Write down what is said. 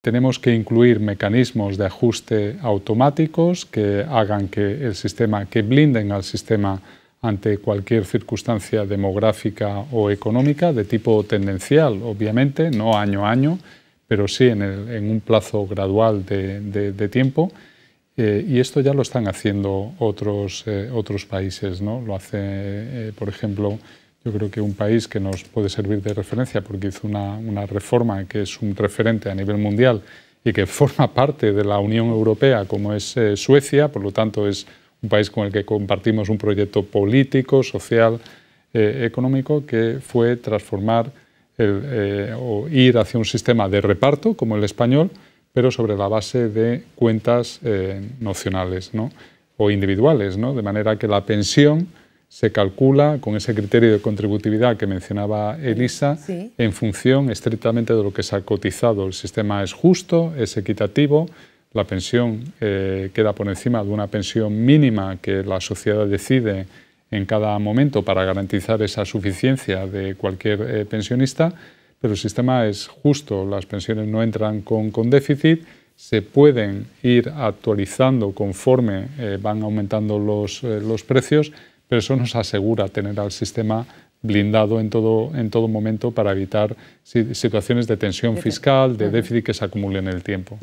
Tenemos que incluir mecanismos de ajuste automáticos que hagan que el sistema, que blinden al sistema ante cualquier circunstancia demográfica o económica, de tipo tendencial, obviamente, no año a año, pero sí en, un plazo gradual de, tiempo. Eh, y esto ya lo están haciendo otros, eh, otros países, ¿no? Lo hace, eh, por ejemplo, yo creo que un país que nos puede servir de referencia porque hizo una, reforma que es un referente a nivel mundial y que forma parte de la Unión Europea como es eh, Suecia, por lo tanto es un país con el que compartimos un proyecto político, social, eh, económico, que fue transformar eh, o ir hacia un sistema de reparto como el español, pero sobre la base de cuentas nacionales ¿no? o individuales, de manera que la pensión se calcula con ese criterio de contributividad que mencionaba Elisa en función estrictamente de lo que se ha cotizado. El sistema es justo, es equitativo, la pensión eh, queda por encima de una pensión mínima que la sociedad decide en cada momento para garantizar esa suficiencia de cualquier eh, pensionista, pero el sistema es justo, las pensiones no entran con, déficit, se pueden ir actualizando conforme eh, van aumentando los, los precios pero eso nos asegura tener al sistema blindado en todo, momento para evitar situaciones de tensión fiscal, de déficit que se acumulen en el tiempo.